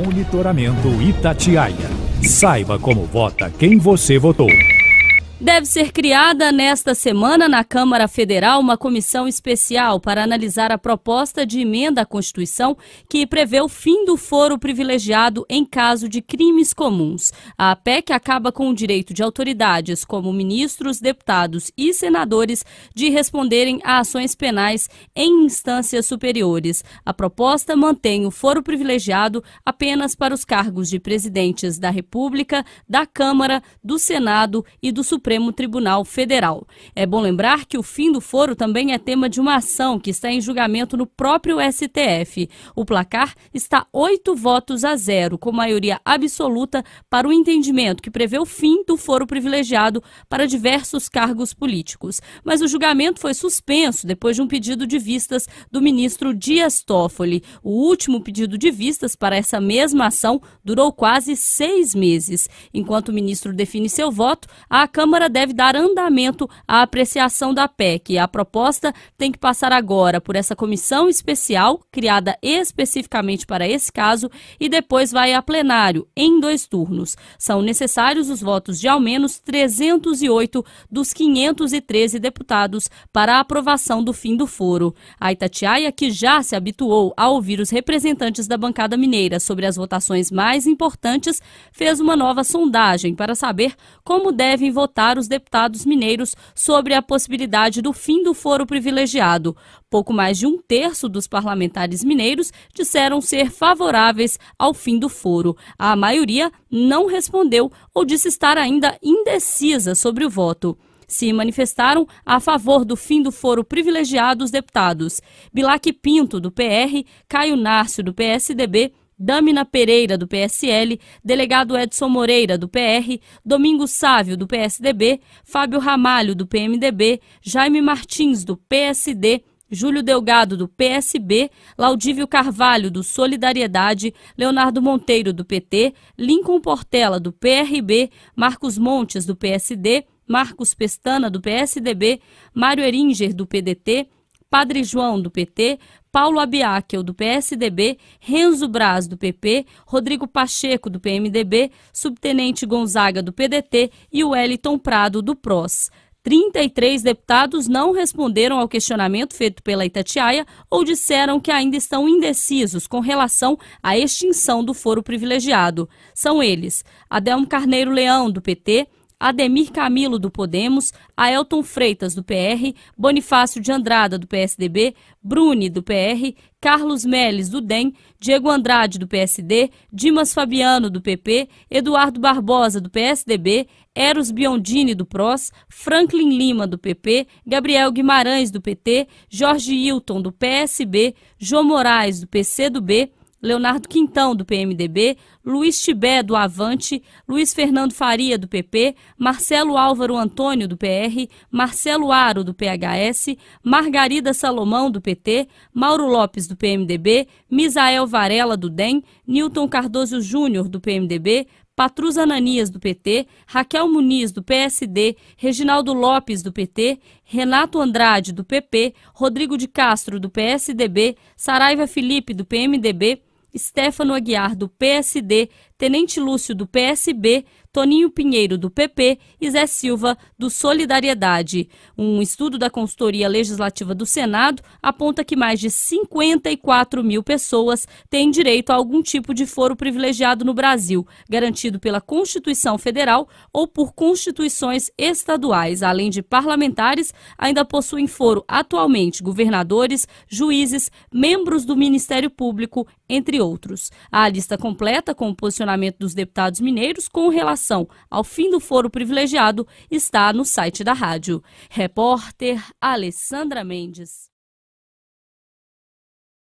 Monitoramento Itatiaia. Saiba como vota quem você votou. Deve ser criada nesta semana na Câmara Federal uma comissão especial para analisar a proposta de emenda à Constituição que prevê o fim do foro privilegiado em caso de crimes comuns. A PEC acaba com o direito de autoridades, como ministros, deputados e senadores, de responderem a ações penais em instâncias superiores. A proposta mantém o foro privilegiado apenas para os cargos de presidentes da República, da Câmara, do Senado e do Supremo. Supremo Tribunal Federal. É bom lembrar que o fim do foro também é tema de uma ação que está em julgamento no próprio STF. O placar está oito votos a zero, com maioria absoluta para o entendimento que prevê o fim do foro privilegiado para diversos cargos políticos. Mas o julgamento foi suspenso depois de um pedido de vistas do ministro Dias Toffoli. O último pedido de vistas para essa mesma ação durou quase seis meses. Enquanto o ministro define seu voto, a Câmara Câmara deve dar andamento à apreciação da PEC. A proposta tem que passar agora por essa comissão especial, criada especificamente para esse caso, e depois vai a plenário, em dois turnos. São necessários os votos de ao menos 308 dos 513 deputados para a aprovação do fim do foro. A Itatiaia, que já se habituou a ouvir os representantes da bancada mineira sobre as votações mais importantes, fez uma nova sondagem para saber como devem votar os deputados mineiros sobre a possibilidade do fim do foro privilegiado. Pouco mais de um terço dos parlamentares mineiros disseram ser favoráveis ao fim do foro. A maioria não respondeu ou disse estar ainda indecisa sobre o voto se manifestaram a favor do fim do foro privilegiado os deputados Bilac Pinto, do PR, Caio Nárcio, do PSDB Damina Pereira, do PSL, delegado Edson Moreira, do PR, Domingos Sávio, do PSDB, Fábio Ramalho, do PMDB, Jaime Martins, do PSD, Júlio Delgado, do PSB, Laudívio Carvalho, do Solidariedade, Leonardo Monteiro, do PT, Lincoln Portela, do PRB, Marcos Montes, do PSD, Marcos Pestana, do PSDB, Mário Eringer, do PDT, Padre João, do PT, Paulo Abiakel, do PSDB, Renzo Braz, do PP, Rodrigo Pacheco, do PMDB, Subtenente Gonzaga, do PDT e Wellington Prado, do PROS. 33 deputados não responderam ao questionamento feito pela Itatiaia ou disseram que ainda estão indecisos com relação à extinção do foro privilegiado. São eles: Adelmo Carneiro Leão, do PT, Ademir Camilo, do Podemos, Aelton Freitas, do PR, Bonifácio de Andrada, do PSDB, Bruni, do PR, Carlos Melles, do DEM, Diego Andrade, do PSD, Dimas Fabiano, do PP, Eduardo Barbosa, do PSDB, Eros Biondini, do PROS, Franklin Lima, do PP, Gabriel Guimarães, do PT, Jorge Hilton, do PSB, João Moraes, do PCdoB, Leonardo Quintão, do PMDB, Luiz Tibé, do Avante, Luiz Fernando Faria, do PP, Marcelo Álvaro Antônio, do PR, Marcelo Aro, do PHS, Margarida Salomão, do PT, Mauro Lopes, do PMDB, Misael Varela, do DEM, Newton Cardoso Júnior, do PMDB, Patrus Ananias, do PT, Raquel Muniz, do PSD, Reginaldo Lopes, do PT, Renato Andrade, do PP, Rodrigo de Castro, do PSDB, Saraiva Felipe, do PMDB, Stefano Aguiar, do PSD, Tenente Lúcio, do PSB, Toninho Pinheiro, do PP e Zé Silva, do Solidariedade. Um estudo da consultoria legislativa do Senado aponta que mais de 54 mil pessoas têm direito a algum tipo de foro privilegiado no Brasil, garantido pela Constituição Federal ou por constituições estaduais. Além de parlamentares, ainda possuem foro atualmente governadores, juízes, membros do Ministério Público, entre outros. A lista completa com o posicionamento posicionamento dos deputados mineiros com relação ao fim do foro privilegiado está no site da rádio. Repórter Alessandra Mendes.